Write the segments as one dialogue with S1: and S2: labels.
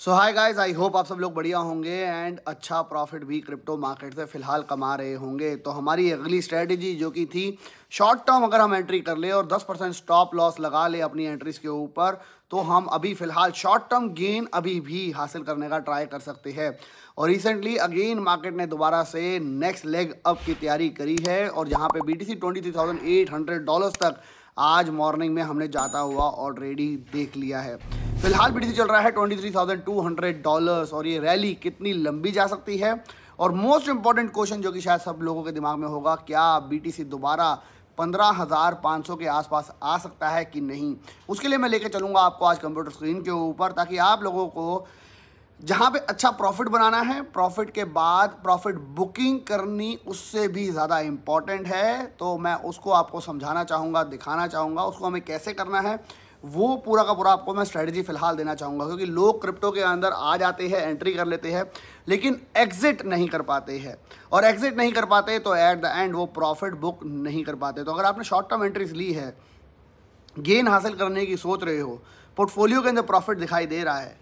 S1: so hi guys I hope आप सब लोग बढ़िया होंगे एंड अच्छा प्रॉफिट भी क्रिप्टो मार्केट से फिलहाल कमा रहे होंगे तो हमारी अगली स्ट्रेटजी जो कि थी शॉर्ट टर्म अगर हम एंट्री कर ले और 10 परसेंट स्टॉप लॉस लगा ले अपनी एंट्रीज के ऊपर तो हम अभी फिलहाल शॉर्ट टर्म गेन अभी भी हासिल करने का ट्राई कर सकते हैं और रिसेंटली अगेन मार्केट ने दोबारा से नेक्स्ट लेग अप की तैयारी करी है और जहाँ पर बी टी सी डॉलर्स तक आज मॉर्निंग में हमने जाता हुआ ऑलरेडी देख लिया है फिलहाल बीटीसी चल रहा है twenty three thousand two hundred dollars और ये रैली कितनी लंबी जा सकती है और मोस्ट इंपॉर्टेंट क्वेश्चन जो कि शायद सब लोगों के दिमाग में होगा क्या बीटीसी दोबारा पंद्रह हज़ार पाँच सौ के आसपास आ सकता है कि नहीं उसके लिए मैं लेके चलूँगा आपको आज कंप्यूटर स्क्रीन के ऊपर ताकि आप लोगों को जहाँ पे अच्छा प्रॉफिट बनाना है प्रॉफिट के बाद प्रॉफिट बुकिंग करनी उससे भी ज़्यादा इम्पॉर्टेंट है तो मैं उसको आपको समझाना चाहूँगा दिखाना चाहूँगा उसको हमें कैसे करना है वो पूरा का पूरा आपको मैं स्ट्रैटेजी फिलहाल देना चाहूँगा क्योंकि लोग क्रिप्टो के अंदर आ जाते हैं एंट्री कर लेते हैं लेकिन एग्जिट नहीं कर पाते हैं और एग्जिट नहीं कर पाते तो ऐट द एंड वो प्रॉफिट बुक नहीं कर पाते तो अगर आपने शॉर्ट टर्म एंट्रीज ली है गेन हासिल करने की सोच रहे हो पोर्टफोलियो के अंदर प्रॉफिट दिखाई दे रहा है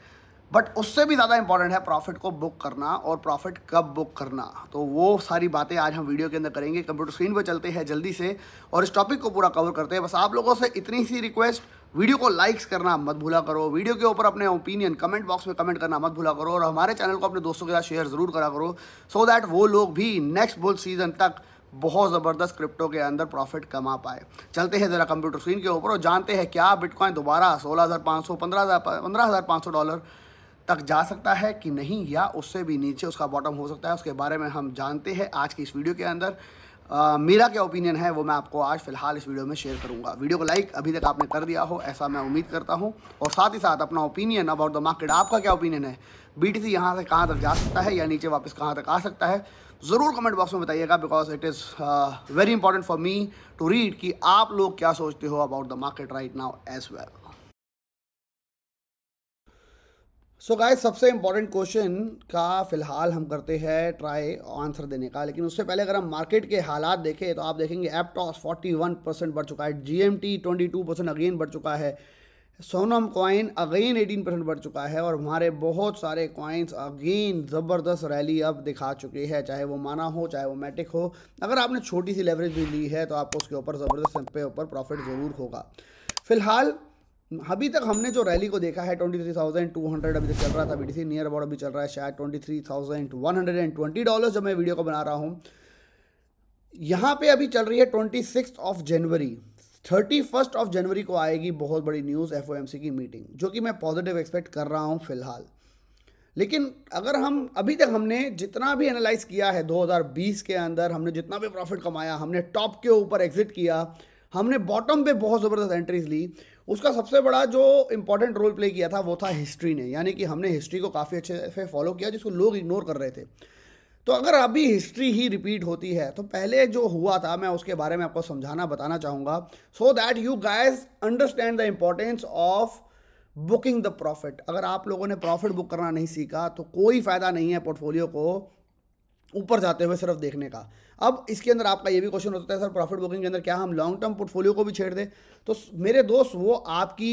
S1: बट उससे भी ज़्यादा इंपॉर्टेंट है प्रॉफिट को बुक करना और प्रॉफिट कब बुक करना तो वो सारी बातें आज हम वीडियो के अंदर करेंगे कंप्यूटर स्क्रीन पर चलते हैं जल्दी से और इस टॉपिक को पूरा कवर करते हैं बस आप लोगों से इतनी सी रिक्वेस्ट वीडियो को लाइक्स करना मत भूला करो वीडियो के ऊपर अपने ओपिनियन कमेंट बॉक्स में कमेंट करना मत भूला करो और हमारे चैनल को अपने दोस्तों के साथ शेयर ज़रूर करा करो सो दैट वो लोग भी नेक्स्ट बुल सीजन तक बहुत ज़बरदस्त क्रिप्टो के अंदर प्रॉफिट कमा पाए चलते हैं ज़रा कंप्यूटर स्क्रीन के ऊपर और जानते हैं क्या बिटकॉइन दोबारा सोलह हज़ार पाँच सौ पंद्रह हज़ार पंद्रह हज़ार पाँच सौ डॉलर तक जा सकता है कि नहीं या उससे भी नीचे उसका बॉटम हो सकता है उसके बारे में हम जानते हैं आज की इस वीडियो के अंदर मेरा क्या ओपिनियन है वो मैं आपको आज फिलहाल इस वीडियो में शेयर करूंगा वीडियो को लाइक अभी तक आपने कर दिया हो ऐसा मैं उम्मीद करता हूं और साथ ही साथ अपना ओपिनियन अबाउट द मार्केट आपका क्या ओपिनियन है बी टी यहां से कहां तक जा सकता है या नीचे वापस कहां तक आ सकता है ज़रूर कमेंट बॉक्स में बताइएगा because it is very important for me to read कि आप लोग क्या सोचते हो about the market right now as well so so guys सबसे इम्पॉर्टेंट क्वेश्चन का फ़िलहाल हम करते हैं ट्राई आंसर देने का लेकिन उससे पहले अगर हम मार्केट के हालात देखें तो आप देखेंगे एपटॉस 41 परसेंट बढ़ चुका है जीएमटी 22 परसेंट अगेन बढ़ चुका है सोनम कॉइन अगेन 18 परसेंट बढ़ चुका है और हमारे बहुत सारे कॉइन्स अगेन ज़बरदस्त रैली अब दिखा चुके हैं चाहे वो माना हो चाहे वो मैटिक हो अगर आपने छोटी सी लेवरेज भी ली है तो आपको उसके ऊपर ज़बरदस्त पे ऊपर प्रॉफिट ज़रूर होगा फिलहाल अभी तक हमने जो रैली को देखा है 23,200 अभी तक चल रहा था बी नियर अबाउट अभी चल रहा है शायद 23,120 डॉलर जब मैं वीडियो को बना रहा हूँ यहाँ पे अभी चल रही है twenty of January thirty first of January को आएगी बहुत बड़ी न्यूज़ एफ की मीटिंग जो कि मैं पॉजिटिव एक्सपेक्ट कर रहा हूँ फिलहाल लेकिन अगर हम अभी तक हमने जितना भी एनालाइज किया है 2020 के अंदर हमने जितना भी प्रॉफिट कमाया हमने टॉप के ऊपर एग्जिट किया हमने बॉटम पे बहुत ज़बरदस्त एंट्रीज ली उसका सबसे बड़ा जो इंपॉर्टेंट रोल प्ले किया था वो था हिस्ट्री ने यानी कि हमने हिस्ट्री को काफ़ी अच्छे से फॉलो किया जिसको लोग इग्नोर कर रहे थे तो अगर अभी हिस्ट्री ही रिपीट होती है तो पहले जो हुआ था मैं उसके बारे में आपको समझाना बताना चाहूँगा so that you guys understand the importance of booking the profit अगर आप लोगों ने प्रॉफिट बुक करना नहीं सीखा तो कोई फ़ायदा नहीं है पोर्टफोलियो को ऊपर जाते हुए सिर्फ देखने का अब इसके अंदर आपका ये भी क्वेश्चन होता है सर प्रॉफिट बुकिंग के अंदर क्या हम लॉन्ग टर्म पोर्टफोलियो को भी छेड़ दें तो मेरे दोस्त वो आपकी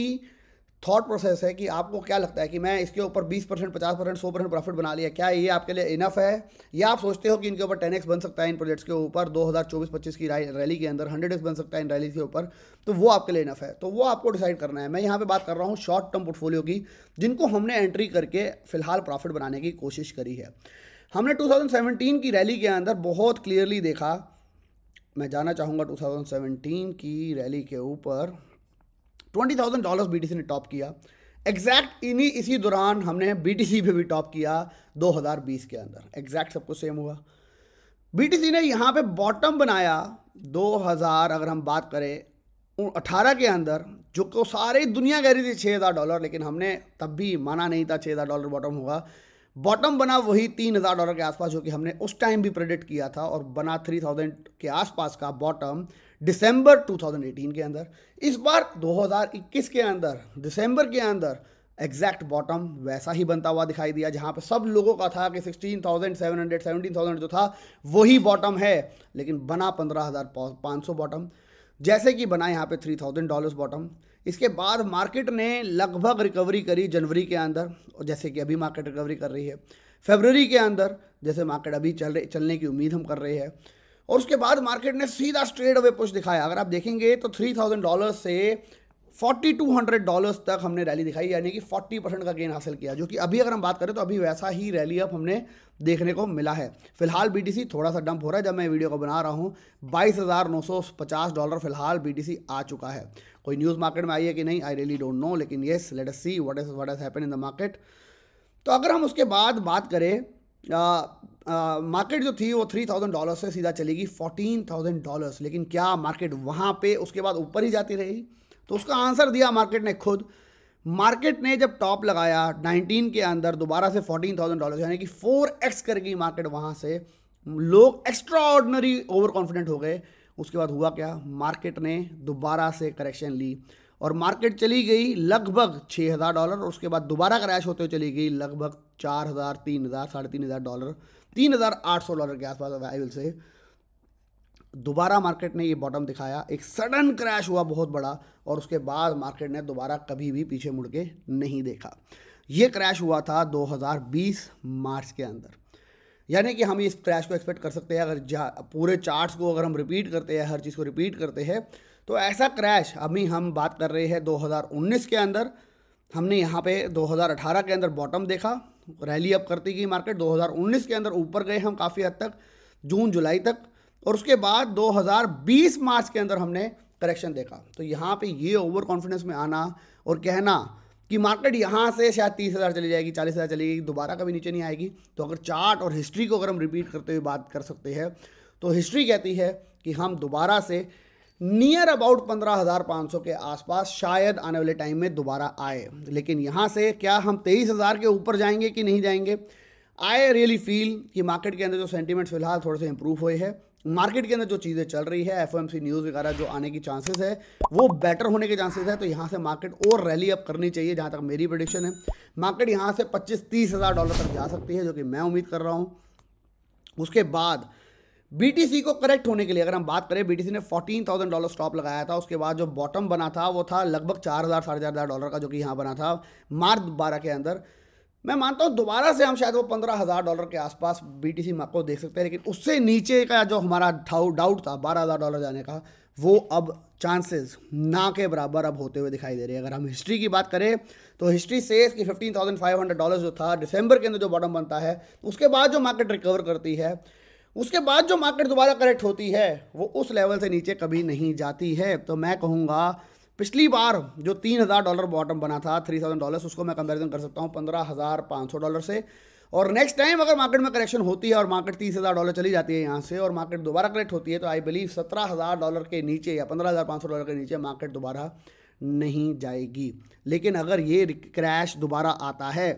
S1: थॉट प्रोसेस है कि आपको क्या लगता है कि मैं इसके ऊपर 20 परसेंट पचास परसेंट सौ परसेंट प्रॉफिट बना लिया क्या ये आपके लिए इनफ है या आप सोचते हो कि इनके ऊपर एक्स बन सकता है इन प्रोजेक्ट्स के ऊपर 2024-25 की रैली के अंदर एक्स बन सकता है इन रैली के ऊपर तो वो आपके लिए इनफ है तो वो आपको डिसाइड करना है मैं यहाँ पर बात कर रहा हूँ शॉर्ट टर्म पोर्टफोलियो की जिनको हमने एंट्री करके फिलहाल प्रॉफिट बनाने की कोशिश करी है हमने 2017 की रैली के अंदर बहुत क्लियरली देखा मैं जाना चाहूँगा 2017 की रैली के ऊपर 20,000 डॉलर्स बीटीसी ने टॉप किया एग्जैक्ट इन्हीं इसी दौरान हमने बीटीसी पे भी टॉप किया 2020 के अंदर एग्जैक्ट सब कुछ सेम हुआ बीटीसी ने यहाँ पे बॉटम बनाया 2000 अगर हम बात करें अठारह के अंदर जो को सारे दुनिया कह रही थी छः हज़ार डॉलर लेकिन हमने तब भी माना नहीं था छः हज़ार डॉलर बॉटम होगा बॉटम बना वही तीन हज़ार डॉलर के आसपास जो कि हमने उस टाइम भी प्रेडिक्ट किया था और बना थ्री थाउजेंड के आसपास का बॉटम दिसंबर टू थाउजेंड एटीन के अंदर इस बार दो हजार इक्कीस के अंदर दिसंबर के अंदर एग्जैक्ट बॉटम वैसा ही बनता हुआ दिखाई दिया जहां पे सब लोगों का था कि sixteen thousand seven hundred seventeen thousand जो था वही बॉटम है लेकिन बना पंद्रह हजार सौ बॉटम जैसे कि बना यहाँ पे थाउजेंड डॉलर्स बॉटम इसके बाद मार्केट ने लगभग रिकवरी करी जनवरी के अंदर और जैसे कि अभी मार्केट रिकवरी कर रही है फेबररी के अंदर जैसे मार्केट अभी चल रही चलने की उम्मीद हम कर रहे हैं और उसके बाद मार्केट ने सीधा स्ट्रेट अवे पुश दिखाया अगर आप देखेंगे तो थ्री थाउजेंड डॉलर से $4,200 तक हमने रैली दिखाई यानी कि 40 परसेंट का गेन हासिल किया जो कि अभी अगर हम बात करें तो अभी वैसा ही रैली अब हमने देखने को मिला है फिलहाल बीटीसी थोड़ा सा डंप हो रहा है जब मैं वीडियो को बना रहा हूँ 22,950 डॉलर फिलहाल बीटीसी आ चुका है कोई न्यूज़ मार्केट में आई है कि नहीं आई रियली डोंट नो लेकिन yes let's see what is what is happen in the market तो अगर हम उसके बाद बात करें मार्केट uh, जो थी वो थ्री थाउजेंड डॉलर से सीधा चलेगी फोर्टीन थाउजेंड डॉलर्स लेकिन क्या मार्केट वहाँ पे उसके बाद ऊपर ही जाती रही तो उसका आंसर दिया मार्केट ने खुद मार्केट ने जब टॉप लगाया 19 के अंदर दोबारा से 14,000 डॉलर यानी कि 4x गई मार्केट वहाँ से लोग एक्स्ट्रा ऑर्डनरी ओवर कॉन्फिडेंट हो गए उसके बाद हुआ क्या मार्केट ने दोबारा से करेक्शन ली और मार्केट चली गई लगभग छः हज़ार डॉलर और उसके बाद दोबारा क्रैश होते हुए चली गई लगभग चार हज़ार तीन हज़ार साढ़े तीन हज़ार डॉलर तीन हज़ार आठ सौ डॉलर के आसपास आई विल से दोबारा मार्केट ने ये बॉटम दिखाया एक सडन क्रैश हुआ बहुत बड़ा और उसके बाद मार्केट ने दोबारा कभी भी पीछे मुड़ के नहीं देखा ये क्रैश हुआ था 2020 मार्च के अंदर यानी कि हम इस क्रैश को एक्सपेक्ट कर सकते हैं अगर पूरे चार्ट्स को अगर हम रिपीट करते हैं हर चीज़ को रिपीट करते हैं तो ऐसा क्रैश अभी हम बात कर रहे हैं 2019 के अंदर हमने यहाँ पे 2018 के अंदर बॉटम देखा रैली अप करती गई मार्केट 2019 के अंदर ऊपर गए हम काफ़ी हद तक जून जुलाई तक और उसके बाद 2020 मार्च के अंदर हमने करेक्शन देखा तो यहाँ पे ये ओवर कॉन्फिडेंस में आना और कहना कि मार्केट यहाँ से शायद तीस हज़ार चली जाएगी चालीस हज़ार चली जाएगी दोबारा कभी नीचे नहीं आएगी तो अगर चार्ट और हिस्ट्री को अगर हम रिपीट करते हुए बात कर सकते हैं तो हिस्ट्री कहती है कि हम दोबारा से नियर अबाउट पंद्रह हज़ार पाँच सौ के आसपास शायद आने वाले टाइम में दोबारा आए लेकिन यहाँ से क्या हम तेईस हज़ार के ऊपर जाएंगे कि नहीं जाएंगे आई रियली फील कि मार्केट के अंदर जो सेंटीमेंट फिलहाल थोड़े से इम्प्रूव हुए हैं मार्केट के अंदर जो चीज़ें चल रही है एफ न्यूज़ वगैरह जो आने की चांसेस है वो बेटर होने के चांसेस है तो यहाँ से मार्केट और रैली अप करनी चाहिए जहाँ तक मेरी प्रडिक्शन है मार्केट यहाँ से पच्चीस तीस हज़ार डॉलर तक जा सकती है जो कि मैं उम्मीद कर रहा हूँ उसके बाद बीटीसी को करेक्ट होने के लिए अगर हम बात करें बीटीसी ने 14,000 डॉलर स्टॉप लगाया था उसके बाद जो बॉटम बना था वो था लगभग चार हज़ार साढ़े चार हज़ार डॉलर का जो कि यहाँ बना था मार्च बारह के अंदर मैं मानता हूँ दोबारा से हम शायद वो पंद्रह हज़ार डॉलर के आसपास बी टी सी मार्को देख सकते हैं लेकिन उससे नीचे का जो हमारा डाउट था बारह हज़ार डॉलर जाने का वो अब चांसेस ना के बराबर अब होते हुए दिखाई दे रहे हैं अगर हम हिस्ट्री की बात करें तो हिस्ट्री से कि fifteen thousand five hundred dollar जो था दिसंबर के अंदर जो बॉटम बनता है उसके बाद जो मार्केट रिकवर करती है उसके बाद जो मार्केट दोबारा करेक्ट होती है वो उस लेवल से नीचे कभी नहीं जाती है तो मैं कहूँगा पिछली बार जो तीन हज़ार डॉलर बॉटम बना था थ्री थाउजेंड डॉलर उसको मैं कंपेरिजन कर सकता हूँ पंद्रह हज़ार पाँच सौ डॉलर से और नेक्स्ट टाइम अगर मार्केट में करेक्शन होती है और मार्केट तीस हज़ार डॉलर चली जाती है यहाँ से और मार्केट दोबारा करेक्ट होती है तो आई बिलीव सत्रह हज़ार डॉलर के नीचे या पंद्रह हज़ार पाँच सौ डॉलर के नीचे मार्केट दोबारा नहीं जाएगी लेकिन अगर ये क्रैश दोबारा आता है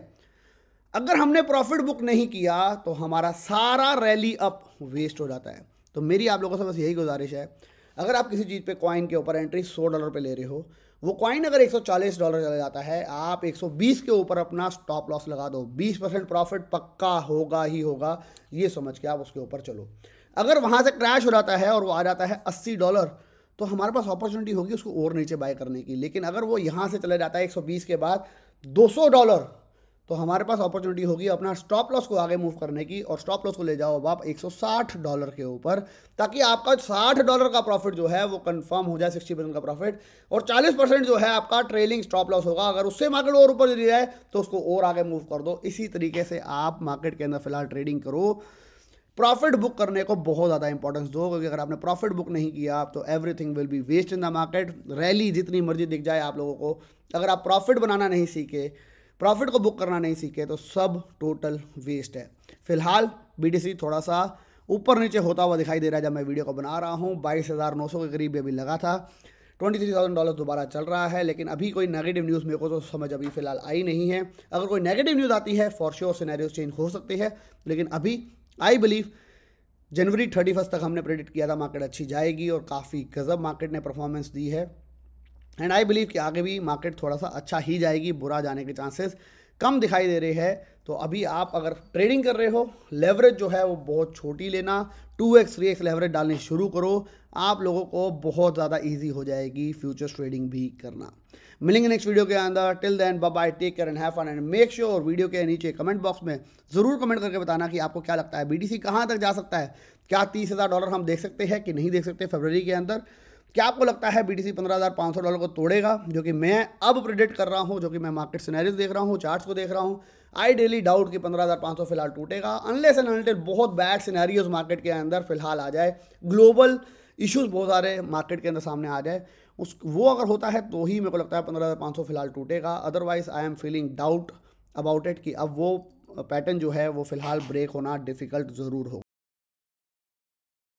S1: अगर हमने प्रॉफिट बुक नहीं किया तो हमारा सारा रैली अप वेस्ट हो जाता है तो मेरी आप लोगों से बस यही गुजारिश है अगर आप किसी चीज़ पे कॉइन के ऊपर एंट्री 100 डॉलर पे ले रहे हो वो कॉइन अगर 140 डॉलर चला जाता है आप 120 के ऊपर अपना स्टॉप लॉस लगा दो 20 परसेंट प्रॉफिट पक्का होगा ही होगा ये समझ के आप उसके ऊपर चलो अगर वहाँ से क्रैश हो जाता है और वो आ जाता है अस्सी डॉलर तो हमारे पास अपॉर्चुनिटी होगी उसको और नीचे बाय करने की लेकिन अगर वो यहाँ से चला जाता है एक के बाद दो डॉलर तो हमारे पास अपॉर्चुनिटी होगी अपना स्टॉप लॉस को आगे मूव करने की और स्टॉप लॉस को ले जाओ अब आप 160 डॉलर के ऊपर ताकि आपका 60 डॉलर का प्रॉफिट जो है वो कंफर्म हो जाए 60 परसेंट का प्रॉफिट और 40 परसेंट जो है आपका ट्रेलिंग स्टॉप लॉस होगा अगर उससे मार्केट और ऊपर चली जाए तो उसको और आगे मूव कर दो इसी तरीके से आप मार्केट के अंदर फिलहाल ट्रेडिंग करो प्रॉफिट बुक करने को बहुत ज़्यादा इंपॉर्टेंस दो क्योंकि अगर आपने प्रॉफिट बुक नहीं किया तो everything will be waste in the market rally जितनी मर्जी दिख जाए आप लोगों को अगर आप प्रॉफिट बनाना नहीं सीखे प्रॉफिट को बुक करना नहीं सीखे तो सब टोटल वेस्ट है फिलहाल बी थोड़ा सा ऊपर नीचे होता हुआ दिखाई दे रहा है जब मैं वीडियो को बना रहा हूँ बाईस हज़ार नौ सौ के करीब अभी लगा था ट्वेंटी थ्री थाउजेंड डॉलर दोबारा चल रहा है लेकिन अभी कोई नेगेटिव न्यूज़ मेरे को तो समझ अभी फिलहाल आई नहीं है अगर कोई नेगेटिव न्यूज़ आती है फॉर श्योर सिनेरियोज चेंज हो सकते हैं लेकिन अभी I believe January thirty first तक हमने प्रेडिक्ट किया था मार्केट अच्छी जाएगी और काफ़ी गजब मार्केट ने परफॉर्मेंस दी है एंड आई बिलीव कि आगे भी मार्केट थोड़ा सा अच्छा ही जाएगी बुरा जाने के चांसेस कम दिखाई दे रहे हैं तो अभी आप अगर ट्रेडिंग कर रहे हो लेवरेज जो है वो बहुत छोटी लेना two X three X leverage डालनी शुरू करो आप लोगों को बहुत ज़्यादा इजी हो जाएगी फ्यूचर्स ट्रेडिंग भी करना मिलेंगे नेक्स्ट वीडियो के अंदर till then bye take care and have fun and make sure video के नीचे कमेंट बॉक्स में ज़रूर कमेंट करके बताना कि आपको क्या लगता है बी सी कहाँ तक जा सकता है क्या तीस हज़ार डॉलर हम देख सकते हैं कि नहीं देख सकते फरवरी के अंदर क्या आपको लगता है बी 15,500 डॉलर को तोड़ेगा जो कि मैं अब प्रिडिक्ट कर रहा हूँ जो कि मैं मार्केट सिनेरियोज देख रहा हूँ चार्ट्स को देख रहा हूँ आई डेली डाउट कि 15,500 फिलहाल टूटेगा अनलेस एंड अनटेड बहुत बैड सिनेरियोज मार्केट के अंदर फिलहाल आ जाए ग्लोबल इश्यूज बहुत सारे मार्केट के अंदर सामने आ जाए उस वो अगर होता है तो ही मेरे को लगता है पंद्रह हज़ार पाँच सौ फिलहाल टूटेगा otherwise I am feeling doubt about it कि अब वो पैटर्न जो है वो फिलहाल ब्रेक होना डिफ़िकल्ट ज़रूर हो